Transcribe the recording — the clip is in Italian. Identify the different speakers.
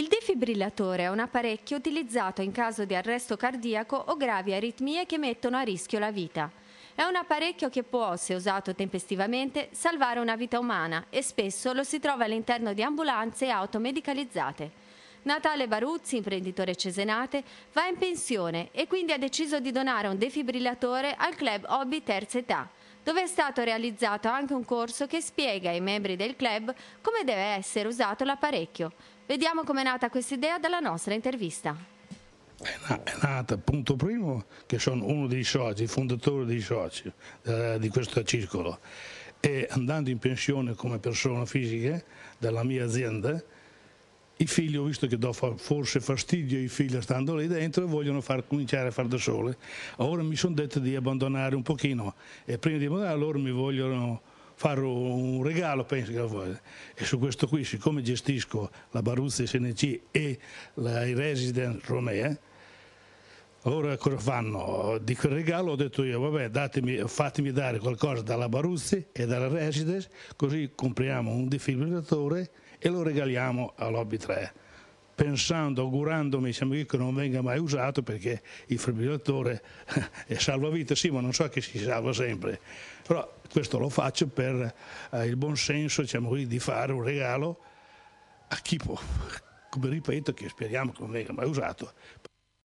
Speaker 1: Il defibrillatore è un apparecchio utilizzato in caso di arresto cardiaco o gravi aritmie che mettono a rischio la vita. È un apparecchio che può, se usato tempestivamente, salvare una vita umana e spesso lo si trova all'interno di ambulanze e auto medicalizzate. Natale Baruzzi, imprenditore cesenate, va in pensione e quindi ha deciso di donare un defibrillatore al club Hobby Terza Età dove è stato realizzato anche un corso che spiega ai membri del club come deve essere usato l'apparecchio. Vediamo com'è nata questa idea dalla nostra intervista.
Speaker 2: È nata, punto primo, che sono uno dei soci, fondatore dei soci eh, di questo circolo e andando in pensione come persona fisica della mia azienda, i figli ho visto che do forse fastidio ai figli stando lì dentro e vogliono far, cominciare a far da sole. Ora mi sono detto di abbandonare un pochino e prima di abbandonare loro mi vogliono fare un regalo, penso che lo voglio. E su questo qui, siccome gestisco la Baruzzi SNC e la, i Resident Romea, Ora cosa fanno? Di quel regalo ho detto io, vabbè, datemi, fatemi dare qualcosa dalla Baruzzi e dalla Residence, così compriamo un defibrillatore e lo regaliamo a Lobby 3. Pensando, augurandomi, sembra che non venga mai usato perché il defibrillatore eh, salva vite, sì, ma non so che si salva sempre. Però questo lo faccio per eh, il buon senso diciamo, di fare un regalo a chi può, come ripeto, che speriamo che non venga mai usato.